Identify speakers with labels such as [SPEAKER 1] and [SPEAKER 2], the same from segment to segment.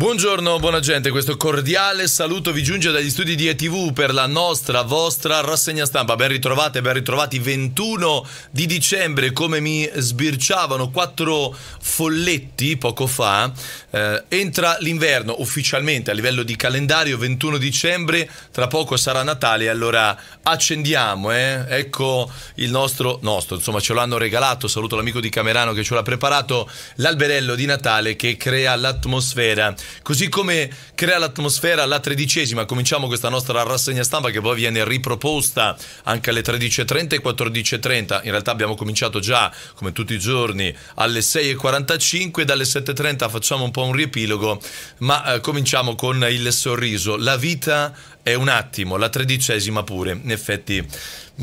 [SPEAKER 1] Buongiorno, buona gente, questo cordiale saluto vi giunge dagli studi di ETV per la nostra, vostra rassegna stampa. Ben ritrovate, ben ritrovati, 21 di dicembre, come mi sbirciavano quattro folletti poco fa, eh, entra l'inverno ufficialmente a livello di calendario, 21 dicembre, tra poco sarà Natale, allora accendiamo, eh? ecco il nostro, nostro, insomma ce l'hanno regalato, saluto l'amico di Camerano che ce l'ha preparato, l'alberello di Natale che crea l'atmosfera Così come crea l'atmosfera la tredicesima, cominciamo questa nostra rassegna stampa che poi viene riproposta anche alle 13.30 e 14.30. In realtà abbiamo cominciato già, come tutti i giorni, alle 6.45, dalle 7.30 facciamo un po' un riepilogo, ma eh, cominciamo con il sorriso. La vita è un attimo, la tredicesima pure, in effetti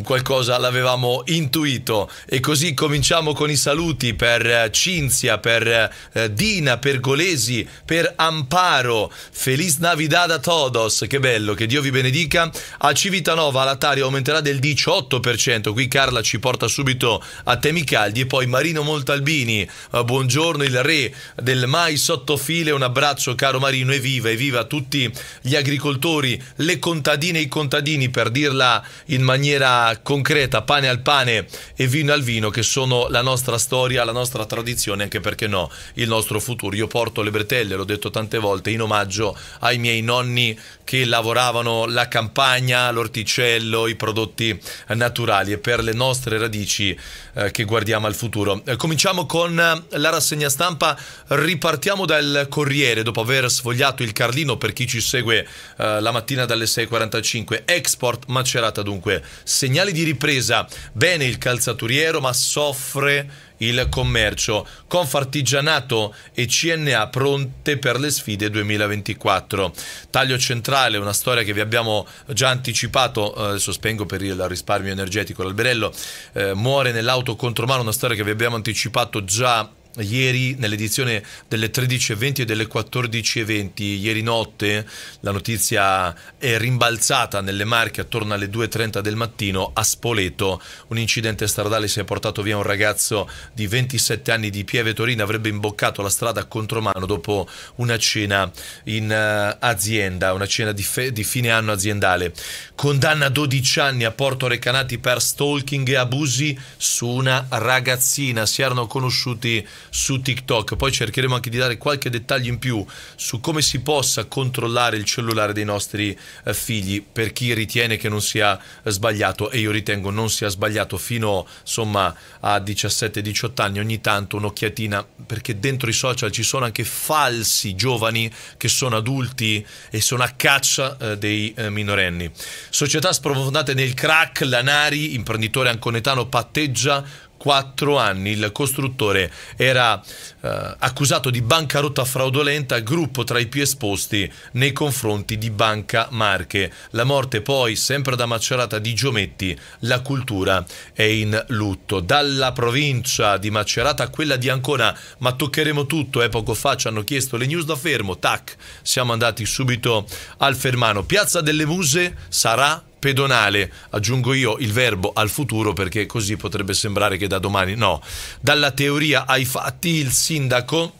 [SPEAKER 1] qualcosa l'avevamo intuito. E così cominciamo con i saluti per eh, Cinzia, per eh, Dina, per Golesi, per Amparo. Feliz Navidad a todos, che bello, che Dio vi benedica. A Civitanova l'Atario aumenterà del 18%, qui Carla ci porta subito a temi caldi. E poi Marino Montalbini, eh, buongiorno il re del mai sottofile, un abbraccio caro Marino, e evviva, evviva a tutti gli agricoltori, le contadine e i contadini, per dirla in maniera concreta, pane al pane e vino al vino, che sono la nostra storia, la nostra tradizione, anche perché no, il nostro futuro. Io porto le bretelle, l'ho detto tante volte, in omaggio ai miei nonni che lavoravano la campagna, l'orticello, i prodotti naturali e per le nostre radici eh, che guardiamo al futuro. Eh, cominciamo con eh, la rassegna stampa, ripartiamo dal Corriere dopo aver sfogliato il Carlino per chi ci segue eh, la mattina dalle 6.45. Export Macerata dunque segnala segnali di ripresa. Bene il calzaturiero, ma soffre il commercio. Confartigianato e CNA pronte per le sfide 2024. Taglio centrale, una storia che vi abbiamo già anticipato, eh, sospengo per il risparmio energetico. L'alberello eh, muore nell'auto contromano, una storia che vi abbiamo anticipato già ieri nell'edizione delle 13.20 e delle 14.20, ieri notte la notizia è rimbalzata nelle Marche attorno alle 2.30 del mattino a Spoleto, un incidente stradale si è portato via un ragazzo di 27 anni di Pieve Torino, avrebbe imboccato la strada a contromano dopo una cena in eh, azienda, una cena di, di fine anno aziendale. Condanna 12 anni a Porto Recanati per stalking e abusi su una ragazzina, si erano conosciuti su TikTok. Poi cercheremo anche di dare qualche dettaglio in più su come si possa controllare il cellulare dei nostri eh, figli per chi ritiene che non sia sbagliato e io ritengo non sia sbagliato fino insomma, a 17-18 anni ogni tanto un'occhiatina perché dentro i social ci sono anche falsi giovani che sono adulti e sono a caccia eh, dei eh, minorenni. Società sprofondate nel crack, Lanari, imprenditore anconetano, patteggia quattro anni il costruttore era eh, accusato di bancarotta fraudolenta, gruppo tra i più esposti nei confronti di Banca Marche. La morte poi, sempre da Macerata di Giometti, la cultura è in lutto. Dalla provincia di Macerata a quella di Ancona, ma toccheremo tutto, eh, poco fa ci hanno chiesto le news da fermo, tac, siamo andati subito al Fermano. Piazza delle Muse sarà pedonale, aggiungo io il verbo al futuro perché così potrebbe sembrare che da domani no, dalla teoria ai fatti il sindaco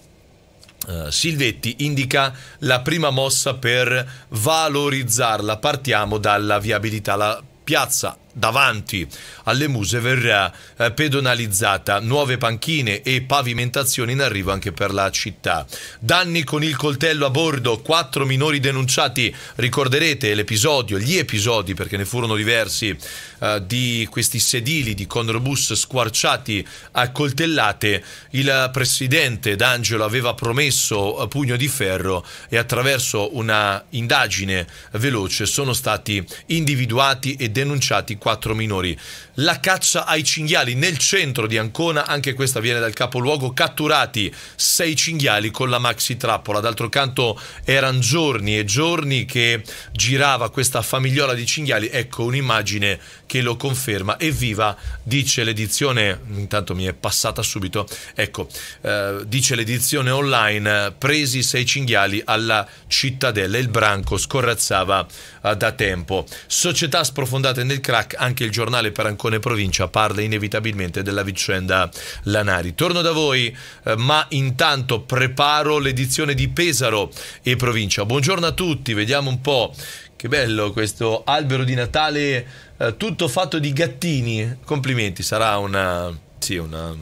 [SPEAKER 1] uh, Silvetti indica la prima mossa per valorizzarla, partiamo dalla viabilità, la piazza davanti alle muse verrà eh, pedonalizzata, nuove panchine e pavimentazioni in arrivo anche per la città. Danni con il coltello a bordo, quattro minori denunciati, ricorderete l'episodio, gli episodi perché ne furono diversi, eh, di questi sedili di conrobus squarciati a coltellate, il presidente D'Angelo aveva promesso eh, pugno di ferro e attraverso una indagine veloce sono stati individuati e denunciati quattro minori. La caccia ai cinghiali nel centro di Ancona, anche questa viene dal capoluogo, catturati sei cinghiali con la maxi trappola. D'altro canto erano giorni e giorni che girava questa famigliola di cinghiali, ecco un'immagine che lo conferma. Evviva, dice l'edizione, intanto mi è passata subito, ecco, eh, dice l'edizione online, presi sei cinghiali alla cittadella, il branco scorrazzava eh, da tempo. Società sprofondate nel crack Black. Anche il giornale per Ancone Provincia parla inevitabilmente della vicenda Lanari. Torno da voi, eh, ma intanto preparo l'edizione di Pesaro e Provincia. Buongiorno a tutti, vediamo un po'. Che bello questo albero di Natale eh, tutto fatto di gattini. Complimenti, sarà una... Sì, una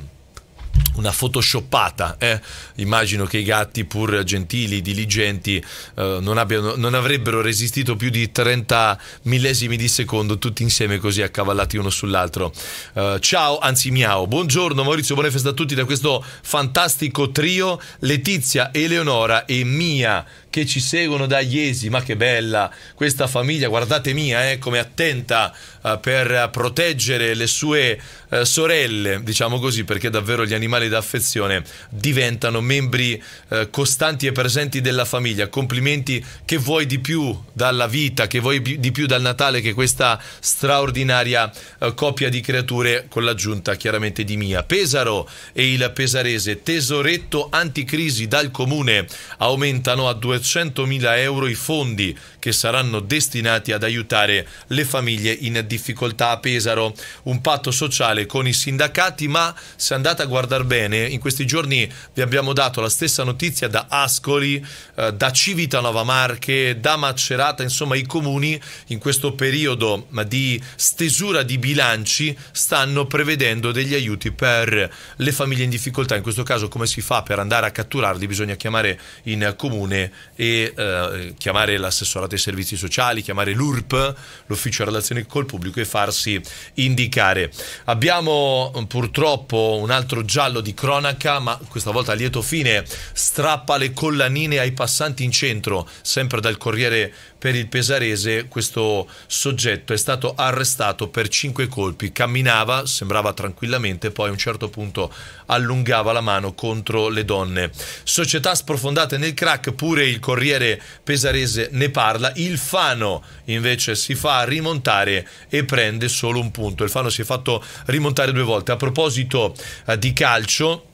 [SPEAKER 1] una photoshoppata. Eh? Immagino che i gatti, pur gentili, diligenti, eh, non, abbiano, non, avrebbero resistito più di 30 millesimi di secondo, tutti insieme così accavallati uno sull'altro. Eh, ciao, anzi miau. Buongiorno Maurizio, buona festa a tutti da questo fantastico trio, Letizia, Eleonora e Mia che ci seguono da Iesi, ma che bella questa famiglia, guardate Mia eh, come attenta eh, per proteggere le sue eh, sorelle, diciamo così, perché davvero gli animali animali affezione diventano membri eh, costanti e presenti della famiglia. Complimenti che vuoi di più dalla vita, che vuoi di più dal Natale, che questa straordinaria eh, coppia di creature con l'aggiunta chiaramente di Mia. Pesaro e il pesarese tesoretto anticrisi dal comune aumentano a 200.000 euro i fondi che saranno destinati ad aiutare le famiglie in difficoltà a Pesaro. Un patto sociale con i sindacati, ma se andate a guardare bene bene, in questi giorni vi abbiamo dato la stessa notizia da Ascoli, eh, da Civitanova Marche, da Macerata, insomma i comuni in questo periodo di stesura di bilanci stanno prevedendo degli aiuti per le famiglie in difficoltà. In questo caso come si fa per andare a catturarli? Bisogna chiamare in comune e eh, chiamare l'assessorato ai servizi sociali, chiamare l'URP, l'ufficio relazioni col pubblico e farsi indicare. Abbiamo purtroppo un altro giallo di cronaca, ma questa volta a lieto fine, strappa le collanine ai passanti in centro, sempre dal Corriere per il Pesarese, questo soggetto è stato arrestato per cinque colpi, camminava, sembrava tranquillamente, poi a un certo punto allungava la mano contro le donne. Società sprofondate nel crack, pure il Corriere Pesarese ne parla, il Fano invece si fa rimontare e prende solo un punto, il Fano si è fatto rimontare due volte. A proposito eh, di calcio, calcio.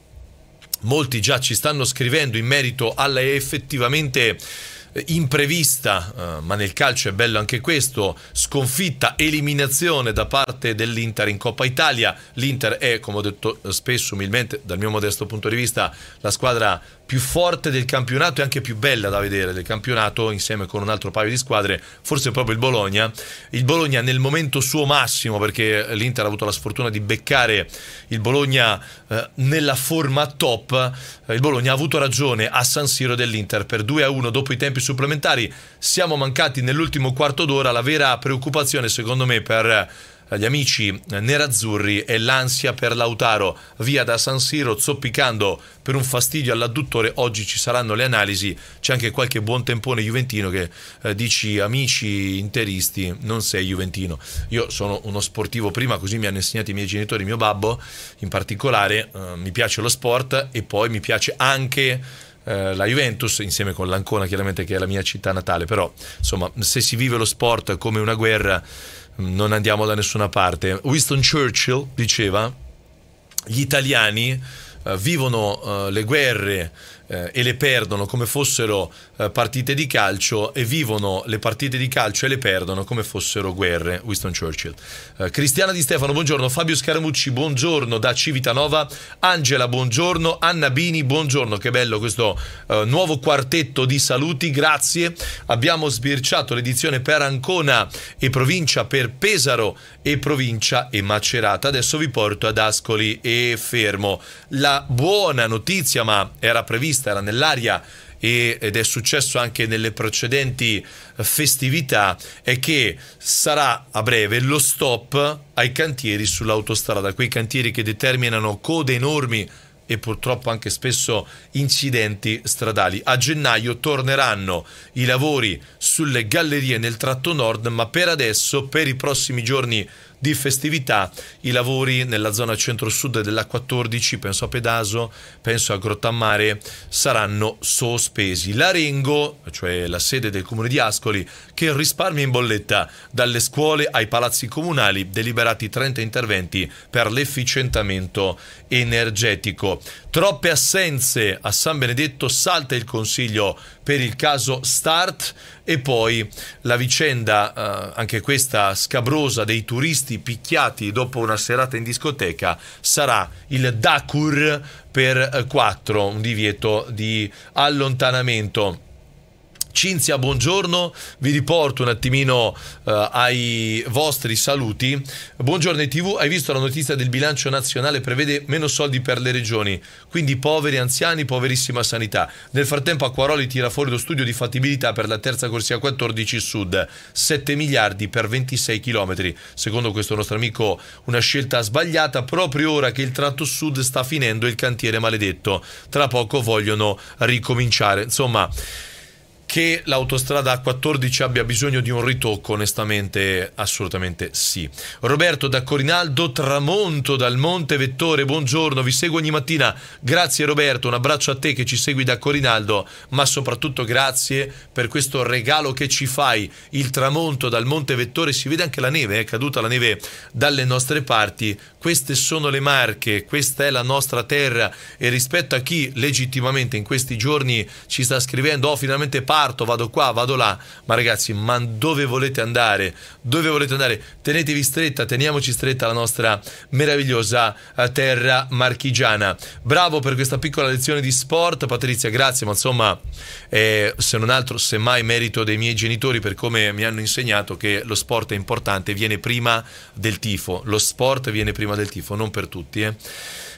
[SPEAKER 1] Molti già ci stanno scrivendo in merito alla effettivamente eh, imprevista, eh, ma nel calcio è bello anche questo, sconfitta, eliminazione da parte dell'Inter in Coppa Italia. L'Inter è, come ho detto eh, spesso umilmente, dal mio modesto punto di vista, la squadra più forte del campionato e anche più bella da vedere del campionato insieme con un altro paio di squadre, forse proprio il Bologna. Il Bologna nel momento suo massimo, perché l'Inter ha avuto la sfortuna di beccare il Bologna eh, nella forma top, eh, il Bologna ha avuto ragione a San Siro dell'Inter per 2-1 dopo i tempi supplementari. Siamo mancati nell'ultimo quarto d'ora, la vera preoccupazione secondo me per gli amici nerazzurri e l'ansia per Lautaro via da San Siro zoppicando per un fastidio all'adduttore. Oggi ci saranno le analisi, c'è anche qualche buon tempone juventino che eh, dici amici interisti, non sei juventino. Io sono uno sportivo prima, così mi hanno insegnato i miei genitori, mio babbo in particolare, eh, mi piace lo sport e poi mi piace anche eh, la Juventus insieme con l'Ancona chiaramente che è la mia città natale però insomma se si vive lo sport come una guerra non andiamo da nessuna parte. Winston Churchill diceva, gli italiani eh, vivono eh, le guerre eh, e le perdono come fossero eh, partite di calcio e vivono le partite di calcio e le perdono come fossero guerre. Winston Churchill. Cristiana Di Stefano, buongiorno. Fabio Scaramucci, buongiorno da Civitanova. Angela, buongiorno. Anna Bini, buongiorno. Che bello questo nuovo quartetto di saluti. Grazie. Abbiamo sbirciato l'edizione per Ancona e provincia, per Pesaro e provincia e Macerata. Adesso vi porto ad Ascoli e Fermo. La una buona notizia, ma era prevista, era nell'aria ed è successo anche nelle precedenti eh, festività, è che sarà a breve lo stop ai cantieri sull'autostrada, quei cantieri che determinano code enormi e purtroppo anche spesso incidenti stradali. A gennaio torneranno i lavori sulle gallerie nel tratto nord, ma per adesso, per i prossimi giorni di festività, i lavori nella zona centro-sud della 14, penso a Pedaso, penso a Grottammare, saranno sospesi. L'Arengo, cioè la sede del comune di Ascoli, che risparmia in bolletta dalle scuole ai palazzi comunali, deliberati 30 interventi per l'efficientamento energetico. Troppe assenze a San Benedetto, salta il consiglio per il caso Start e poi la vicenda, eh, anche questa scabrosa, dei turisti picchiati dopo una serata in discoteca sarà il Dakur per 4, eh, un divieto di allontanamento. Cinzia, buongiorno, vi riporto un attimino eh, ai vostri saluti. Buongiorno TV, hai visto la notizia del bilancio nazionale prevede meno soldi per le regioni, quindi poveri anziani, poverissima sanità. Nel frattempo Acquaroli tira fuori lo studio di fattibilità per la terza corsia 14 Sud, 7 miliardi per 26 chilometri. Secondo questo nostro amico una scelta sbagliata proprio ora che il tratto sud sta finendo il cantiere maledetto. Tra poco vogliono ricominciare. Insomma... Che l'autostrada A14 abbia bisogno di un ritocco, onestamente, assolutamente sì. Roberto da Corinaldo, Tramonto dal Monte Vettore, buongiorno, vi seguo ogni mattina. Grazie Roberto, un abbraccio a te che ci segui da Corinaldo, ma soprattutto grazie per questo regalo che ci fai. Il tramonto dal Monte Vettore, si vede anche la neve, è caduta la neve dalle nostre parti. Queste sono le Marche, questa è la nostra terra e rispetto a chi legittimamente in questi giorni ci sta scrivendo, oh finalmente parla parto, vado qua, vado là. Ma ragazzi, ma dove volete andare? Dove volete andare? Tenetevi stretta, teniamoci stretta la nostra meravigliosa eh, terra marchigiana. Bravo per questa piccola lezione di sport, Patrizia, grazie, ma insomma, eh, se non altro, semmai merito dei miei genitori per come mi hanno insegnato che lo sport è importante, viene prima del tifo. Lo sport viene prima del tifo, non per tutti, eh.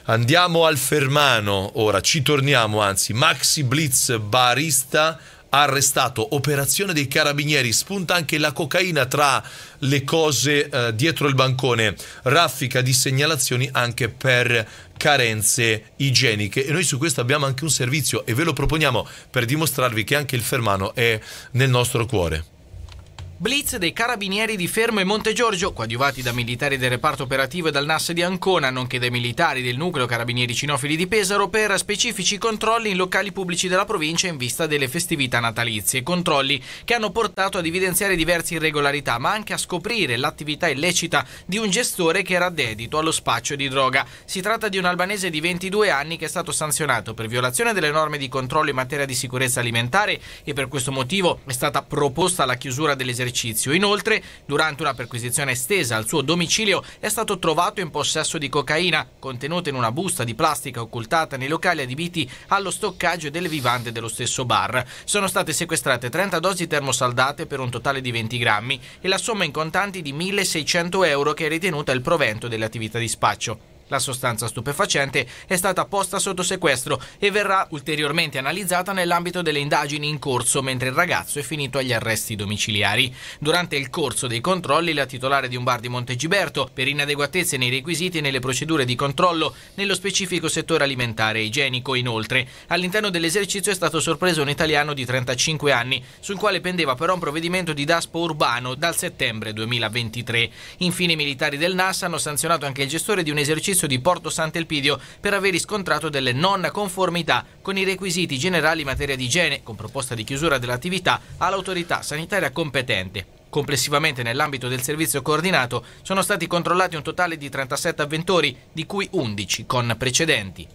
[SPEAKER 1] Andiamo al Fermano, ora ci torniamo, anzi, Maxi Blitz barista arrestato. Operazione dei carabinieri, spunta anche la cocaina tra le cose eh, dietro il bancone. Raffica di segnalazioni anche per carenze igieniche e noi su questo abbiamo anche un servizio e ve lo proponiamo per dimostrarvi che anche il fermano è nel nostro cuore.
[SPEAKER 2] Blitz dei carabinieri di Fermo e Monte Giorgio, coadiuvati da militari del reparto operativo e dal NAS di Ancona, nonché dai militari del nucleo carabinieri cinofili di Pesaro, per specifici controlli in locali pubblici della provincia in vista delle festività natalizie. Controlli che hanno portato ad evidenziare diverse irregolarità, ma anche a scoprire l'attività illecita di un gestore che era dedito allo spaccio di droga. Si tratta di un albanese di 22 anni che è stato sanzionato per violazione delle norme di controllo in materia di sicurezza alimentare e per questo motivo è stata proposta la chiusura dell'esercizio esercizio. Inoltre, durante una perquisizione estesa al suo domicilio è stato trovato in possesso di cocaina, contenuta in una busta di plastica occultata nei locali adibiti allo stoccaggio delle vivande dello stesso bar. Sono state sequestrate 30 dosi termosaldate per un totale di 20 grammi e la somma in contanti di 1.600 euro che è ritenuta il provento delle attività di spaccio. La sostanza stupefacente è stata posta sotto sequestro e verrà ulteriormente analizzata nell'ambito delle indagini in corso, mentre il ragazzo è finito agli arresti domiciliari. Durante il corso dei controlli, la titolare di un bar di Montegiberto, per inadeguatezze nei requisiti e nelle procedure di controllo, nello specifico settore alimentare e igienico, inoltre, all'interno dell'esercizio è stato sorpreso un italiano di 35 anni, sul quale pendeva però un provvedimento di DASPO urbano dal settembre 2023. Infine i militari del NAS hanno sanzionato anche il gestore di un esercizio provincio di Porto Sant'Elpidio per aver riscontrato delle non conformità con i requisiti generali in materia di igiene, con proposta di chiusura dell'attività all'autorità sanitaria competente. Complessivamente nell'ambito del servizio coordinato sono stati controllati un totale di 37 avventori, di cui 11 con precedenti.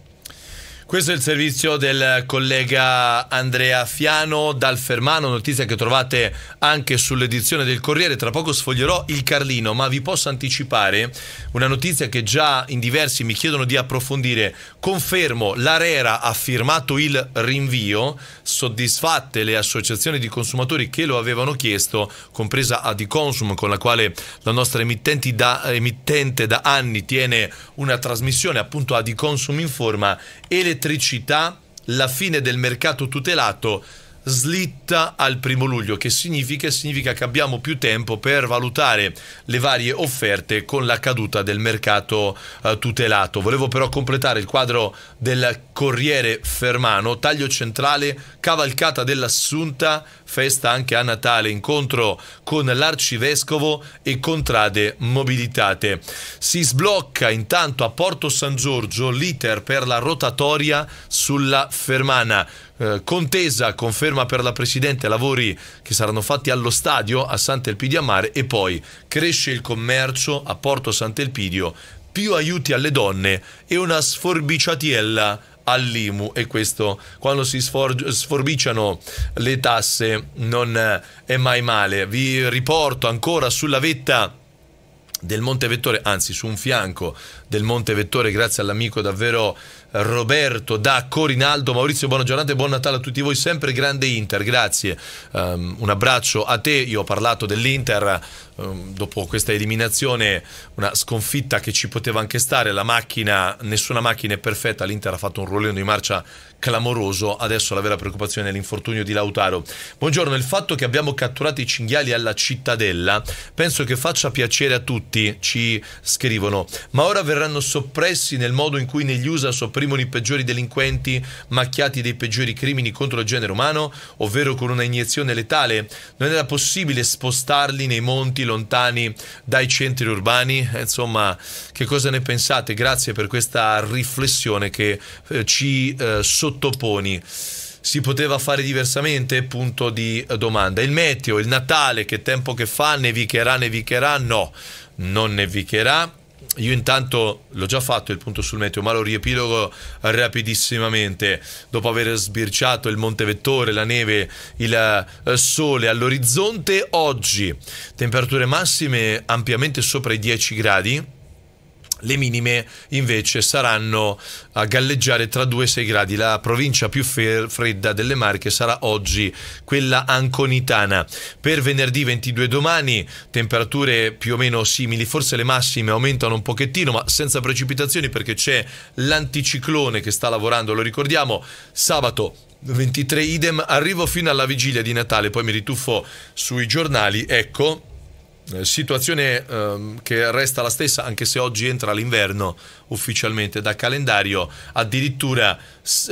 [SPEAKER 1] Questo è il servizio del collega Andrea Fiano dal Fermano, notizia che trovate anche sull'edizione del Corriere. Tra poco sfoglierò il Carlino, ma vi posso anticipare una notizia che già in diversi mi chiedono di approfondire. Confermo, l'Arera ha firmato il rinvio, soddisfatte le associazioni di consumatori che lo avevano chiesto, compresa Adiconsum con la quale la nostra emittente da, emittente da anni tiene una trasmissione appunto Adiconsum in forma e le l'elettricità, la fine del mercato tutelato slitta al primo luglio, che significa? significa? che abbiamo più tempo per valutare le varie offerte con la caduta del mercato eh, tutelato. Volevo però completare il quadro del Corriere Fermano, taglio centrale, cavalcata dell'assunta, festa anche a Natale, incontro con l'arcivescovo e contrade mobilitate. Si sblocca intanto a Porto San Giorgio l'iter per la rotatoria sulla Fermana. Eh, contesa, conferma per la Presidente, lavori che saranno fatti allo stadio a Sant'Elpidio a Mare e poi cresce il commercio a Porto Sant'Elpidio, più aiuti alle donne e una sforbiciatiella all'IMU e questo quando si sfor sforbiciano le tasse non eh, è mai male. Vi riporto ancora sulla vetta del Monte Vettore, anzi su un fianco del Monte Vettore, grazie all'amico davvero Roberto da Corinaldo. Maurizio, buona giornata e buon Natale a tutti voi, sempre grande Inter, grazie. Um, un abbraccio a te, io ho parlato dell'Inter Ehm, dopo questa eliminazione, una sconfitta che ci poteva anche stare, la macchina, nessuna macchina è perfetta, l'Inter ha fatto un ruolino di marcia clamoroso, adesso la vera preoccupazione è l'infortunio di Lautaro. Buongiorno, il fatto che abbiamo catturato i cinghiali alla cittadella penso che faccia piacere a tutti, ci scrivono, ma ora verranno soppressi nel modo in cui negli USA sopprimono i peggiori delinquenti macchiati dei peggiori crimini contro il genere umano, ovvero con una iniezione letale. Non era possibile spostarli nei monti lontani dai centri urbani. Eh, insomma, che cosa ne pensate? Grazie per questa riflessione che eh, ci eh, sottoponi si poteva fare diversamente? Punto di eh, domanda. Il meteo, il Natale, che tempo che fa? Nevicherà, nevicherà? No, non nevicherà. Io intanto l'ho già fatto il punto sul meteo, ma lo riepilogo rapidissimamente. Dopo aver sbirciato il Monte Vettore, la neve, il eh, sole all'orizzonte, oggi temperature massime ampiamente sopra i 10 gradi le minime invece saranno a galleggiare tra 2 e 6 gradi. La provincia più fredda delle Marche sarà oggi quella anconitana. Per venerdì 22 domani temperature più o meno simili, forse le massime aumentano un pochettino, ma senza precipitazioni perché c'è l'anticiclone che sta lavorando, lo ricordiamo, sabato 23 idem, arrivo fino alla vigilia di Natale, poi mi rituffo sui giornali, ecco eh, situazione ehm, che resta la stessa anche se oggi entra l'inverno ufficialmente da calendario addirittura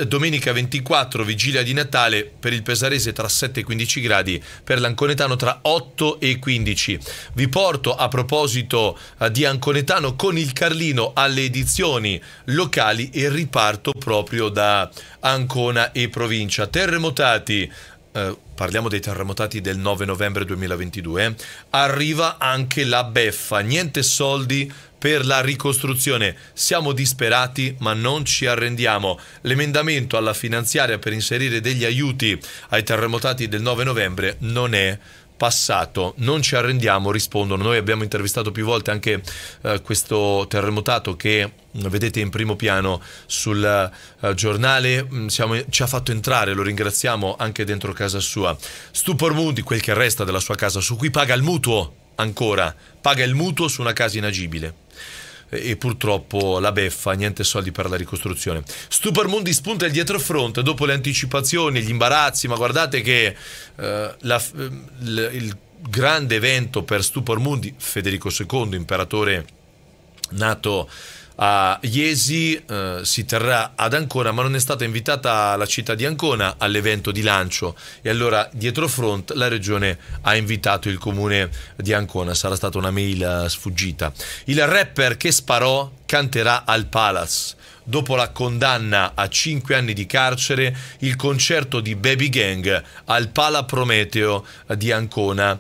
[SPEAKER 1] domenica 24 vigilia di Natale per il Pesarese tra 7 e 15 gradi per l'Anconetano tra 8 e 15 vi porto a proposito eh, di Anconetano con il Carlino alle edizioni locali e riparto proprio da Ancona e provincia terremotati eh, parliamo dei terremotati del 9 novembre 2022, arriva anche la beffa, niente soldi per la ricostruzione. Siamo disperati ma non ci arrendiamo. L'emendamento alla finanziaria per inserire degli aiuti ai terremotati del 9 novembre non è passato, non ci arrendiamo, rispondono. Noi abbiamo intervistato più volte anche eh, questo terremotato che mm, vedete in primo piano sul uh, giornale, mm, Siamo, ci ha fatto entrare, lo ringraziamo, anche dentro casa sua. Stupor Mundi, quel che resta della sua casa, su cui paga il mutuo ancora, paga il mutuo su una casa inagibile e purtroppo la beffa, niente soldi per la ricostruzione. Stupor Stupermundi spunta il dietrofront dopo le anticipazioni, gli imbarazzi, ma guardate che eh, la, ehm, l, il grande evento per Stupor Stupermundi, Federico II, imperatore nato a Iesi eh, si terrà ad Ancona, ma non è stata invitata la città di Ancona all'evento di lancio e allora dietro front la regione ha invitato il comune di Ancona, sarà stata una mail eh, sfuggita. Il rapper che sparò canterà al Palace. Dopo la condanna a 5 anni di carcere, il concerto di Baby Gang al Pala Prometeo di Ancona.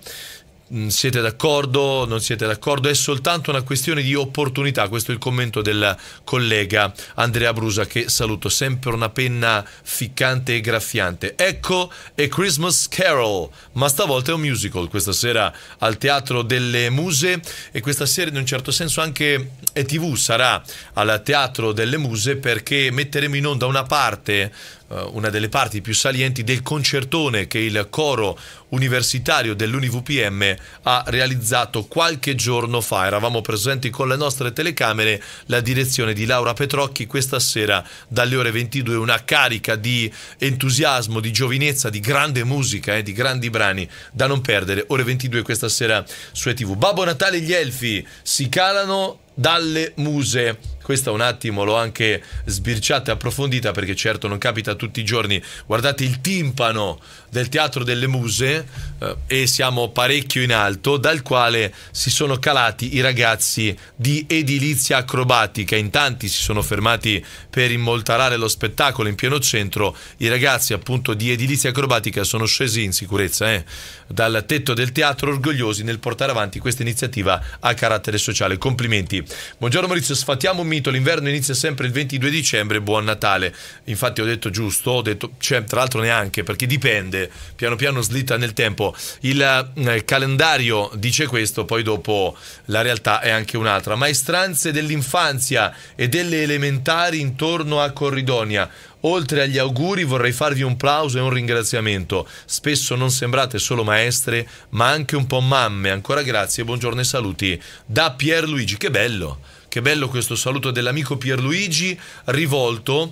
[SPEAKER 1] Mm, siete d'accordo, non siete d'accordo, è soltanto una questione di opportunità, questo è il commento del collega Andrea Brusa che saluto, sempre una penna ficcante e graffiante. Ecco è Christmas Carol, ma stavolta è un musical, questa sera al Teatro delle Muse e questa sera in un certo senso anche ETV sarà al Teatro delle Muse perché metteremo in onda una parte eh, una delle parti più salienti del concertone che il coro universitario dell'UniVPM ha realizzato qualche giorno fa. Eravamo presenti con le nostre telecamere, la direzione di Laura Petrocchi questa sera dalle ore 22, una carica di entusiasmo, di giovinezza, di grande musica, eh, di grandi brani da non perdere. Ore 22 questa sera su ETV. Babbo Natale e gli Elfi si calano dalle muse questa un attimo l'ho anche sbirciata e approfondita perché certo non capita tutti i giorni. Guardate il timpano del Teatro delle Muse eh, e siamo parecchio in alto dal quale si sono calati i ragazzi di edilizia acrobatica. In tanti si sono fermati per immoltarare lo spettacolo in pieno centro. I ragazzi appunto di edilizia acrobatica sono scesi in sicurezza eh, dal tetto del teatro orgogliosi nel portare avanti questa iniziativa a carattere sociale. Complimenti. Buongiorno Maurizio, sfatiamo un minuto Unito l'inverno inizia sempre il 22 dicembre, buon Natale. Infatti ho detto giusto, ho detto, cioè, tra l'altro neanche, perché dipende, piano piano slitta nel tempo. Il, il eh, calendario dice questo, poi dopo la realtà è anche un'altra. Maestranze dell'infanzia e delle elementari intorno a Corridonia. Oltre agli auguri vorrei farvi un plauso e un ringraziamento. Spesso non sembrate solo maestre, ma anche un po' mamme. Ancora grazie, buongiorno e saluti da Pierluigi. Che bello! Che bello questo saluto dell'amico Pierluigi rivolto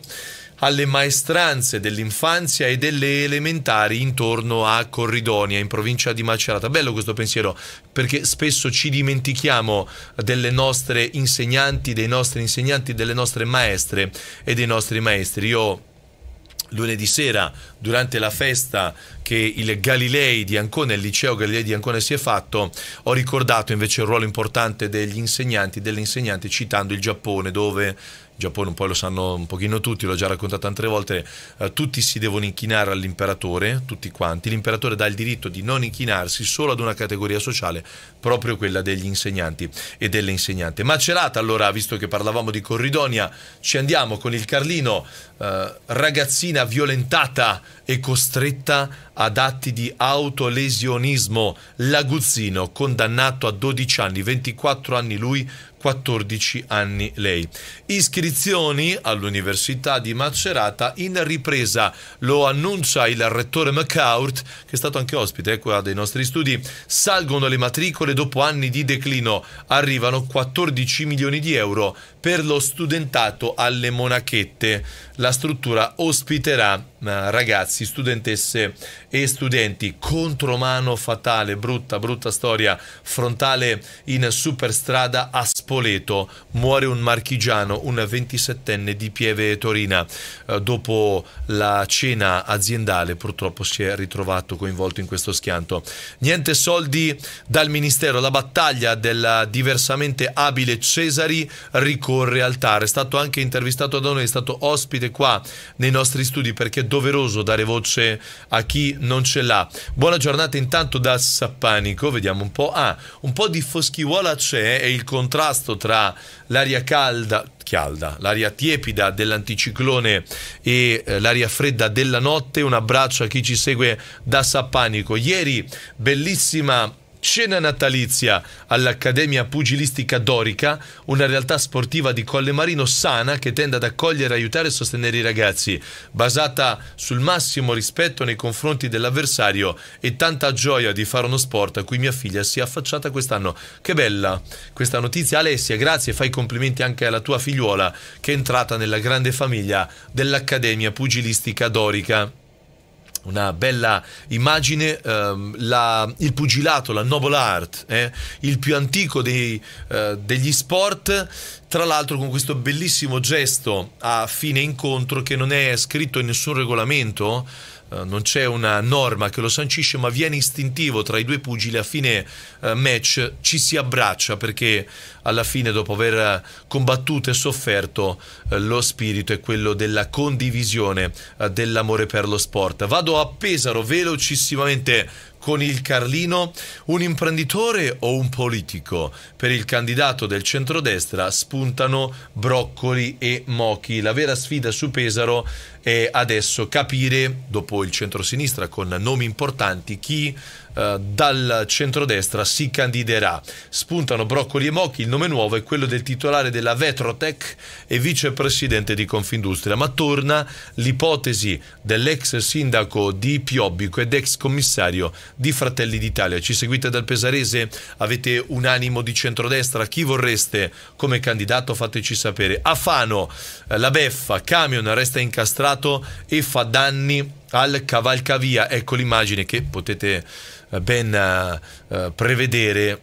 [SPEAKER 1] alle maestranze dell'infanzia e delle elementari intorno a Corridonia, in provincia di Macerata. Bello questo pensiero, perché spesso ci dimentichiamo delle nostre insegnanti, dei nostri insegnanti, delle nostre maestre e dei nostri maestri. Io lunedì sera durante la festa che il Galilei di Ancona, il liceo Galilei di Ancona si è fatto, ho ricordato invece il ruolo importante degli insegnanti, delle insegnanti citando il Giappone dove Giappone un po' lo sanno un pochino tutti, l'ho già raccontato altre volte, eh, tutti si devono inchinare all'imperatore, tutti quanti, l'imperatore dà il diritto di non inchinarsi solo ad una categoria sociale, proprio quella degli insegnanti e delle insegnanti. Macerata allora, visto che parlavamo di Corridonia, ci andiamo con il Carlino, eh, ragazzina violentata e costretta ad atti di autolesionismo. Laguzzino, condannato a 12 anni, 24 anni lui, 14 anni lei. Iscrizioni all'Università di Macerata in ripresa, lo annuncia il rettore McCourt, che è stato anche ospite eh, ecco, qua dei nostri studi. Salgono le matricole dopo anni di declino, arrivano 14 milioni di euro per lo studentato alle Monachette. La struttura ospiterà eh, ragazzi, studentesse e studenti, contromano fatale, brutta, brutta storia, frontale in superstrada a Spoleto, muore un marchigiano, un 27enne di Pieve Torina, eh, dopo la cena aziendale purtroppo si è ritrovato coinvolto in questo schianto. Niente soldi dal Ministero, la battaglia del diversamente abile Cesari ricorre al TAR, è stato anche intervistato da noi, è stato ospite qua nei nostri studi perché dopo doveroso dare voce a chi non ce l'ha. Buona giornata intanto da Sappanico, vediamo un po'. Ah, un po' di foschiuola c'è eh, e il contrasto tra l'aria calda, calda, l'aria tiepida dell'anticiclone e eh, l'aria fredda della notte. Un abbraccio a chi ci segue da Sappanico. Ieri bellissima Scena natalizia all'Accademia Pugilistica Dorica, una realtà sportiva di Colle Marino sana che tende ad accogliere, aiutare e sostenere i ragazzi, basata sul massimo rispetto nei confronti dell'avversario e tanta gioia di fare uno sport a cui mia figlia si è affacciata quest'anno. Che bella questa notizia Alessia, grazie e fai complimenti anche alla tua figliuola che è entrata nella grande famiglia dell'Accademia Pugilistica Dorica una bella immagine, ehm, la, il pugilato, la noble art, eh, il più antico dei, eh, degli sport, tra l'altro con questo bellissimo gesto a fine incontro che non è scritto in nessun regolamento, eh, non c'è una norma che lo sancisce, ma viene istintivo tra i due pugili a fine eh, match ci si abbraccia perché alla fine dopo aver combattuto e sofferto eh, lo spirito è quello della condivisione dell'amore per lo sport. Vado a Pesaro velocissimamente con il Carlino, un imprenditore o un politico? Per il candidato del centrodestra spuntano Broccoli e Mochi. La vera sfida su Pesaro è adesso capire, dopo il centrosinistra con nomi importanti, chi eh, dal centrodestra si candiderà. Spuntano Broccoli e Mochi, il nome nuovo è quello del titolare della Vetrotech e vicepresidente di Confindustria, ma torna l'ipotesi dell'ex sindaco di Piobbico ed ex commissario di Fratelli d'Italia. Ci seguite dal Pesarese? Avete un animo di centrodestra? Chi vorreste come candidato? Fateci sapere. A Fano eh, la beffa, camion resta incastrato e fa danni al cavalcavia. Ecco l'immagine che potete eh, ben eh, eh, prevedere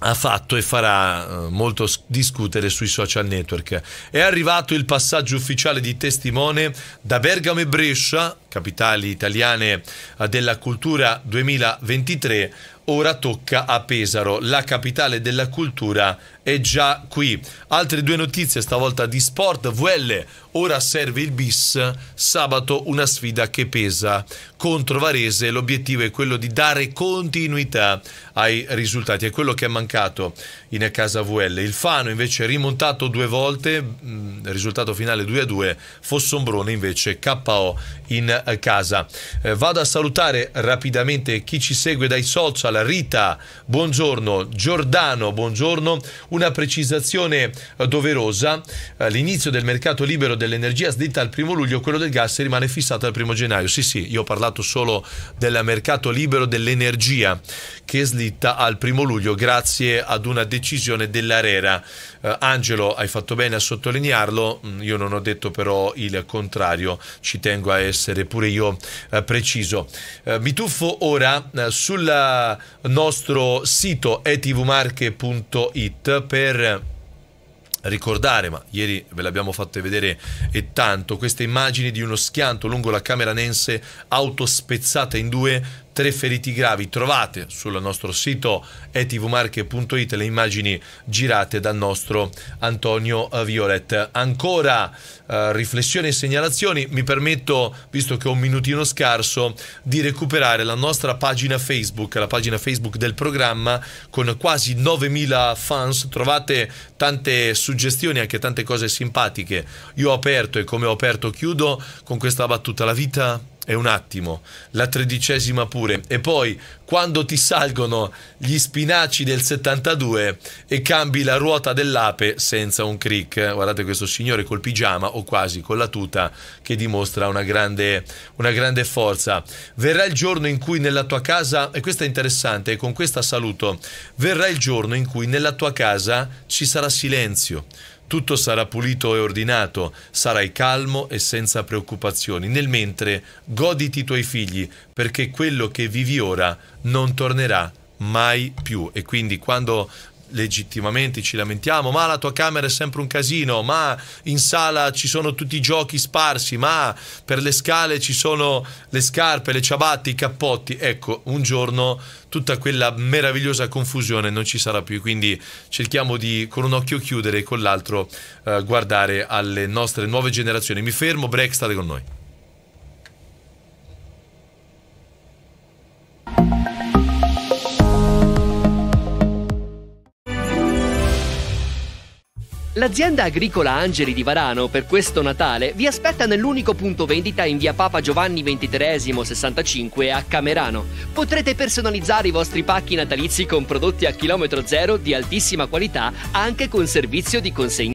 [SPEAKER 1] ha fatto e farà molto discutere sui social network. È arrivato il passaggio ufficiale di testimone da Bergamo e Brescia capitali italiane eh, della cultura 2023, ora tocca a Pesaro, la capitale della cultura è già qui. Altre due notizie, stavolta di sport, VL, ora serve il bis, sabato una sfida che pesa contro Varese, l'obiettivo è quello di dare continuità ai risultati, è quello che è mancato in casa VL. Il Fano invece è rimontato due volte, mm, risultato finale 2-2, Fossombrone invece KO in eh, casa. Eh, vado a salutare rapidamente chi ci segue dai social. Rita, buongiorno. Giordano, buongiorno. Una precisazione eh, doverosa. Eh, l'inizio del mercato libero dell'energia slitta al primo luglio, quello del gas rimane fissato al primo gennaio. Sì, sì, io ho parlato solo del mercato libero dell'energia che slitta al primo luglio grazie ad una decisione dell'Arera. Eh, Angelo, hai fatto bene a sottolinearlo, mm, io non ho detto però il contrario, ci tengo a essere essere pure io eh, preciso. Eh, mi tuffo ora eh, sul nostro sito etvmarche.it per ricordare, ma ieri ve l'abbiamo fatte vedere e tanto, queste immagini di uno schianto lungo la camera nense auto spezzata in due tre feriti gravi. Trovate sul nostro sito etvmarche.it le immagini girate dal nostro Antonio eh, Violet. Ancora eh, riflessioni e segnalazioni, mi permetto, visto che ho un minutino scarso, di recuperare la nostra pagina Facebook, la pagina Facebook del programma con quasi 9000 fans. Trovate tante suggestioni, anche tante cose simpatiche. Io ho aperto e come ho aperto chiudo con questa battuta la vita è un attimo, la tredicesima pure. E poi quando ti salgono gli spinaci del 72 e cambi la ruota dell'ape senza un crick. Guardate questo signore col pigiama o quasi con la tuta che dimostra una grande, una grande forza. Verrà il giorno in cui nella tua casa, e questo è interessante, e con questa saluto, verrà il giorno in cui nella tua casa ci sarà silenzio tutto sarà pulito e ordinato, sarai calmo e senza preoccupazioni. Nel mentre, goditi i tuoi figli, perché quello che vivi ora non tornerà mai più. E quindi quando legittimamente ci lamentiamo, ma la tua camera è sempre un casino, ma in sala ci sono tutti i giochi sparsi, ma per le scale ci sono le scarpe, le ciabatte, i cappotti. Ecco, un giorno tutta quella meravigliosa confusione non ci sarà più, quindi cerchiamo di con un occhio chiudere e con l'altro eh, guardare alle nostre nuove generazioni. Mi fermo, break, state con noi. L'azienda agricola Angeli di Varano per questo Natale vi aspetta nell'unico punto vendita in via Papa
[SPEAKER 2] Giovanni XXIII 65 a Camerano. Potrete personalizzare i vostri pacchi natalizi con prodotti a chilometro zero di altissima qualità anche con servizio di consegna.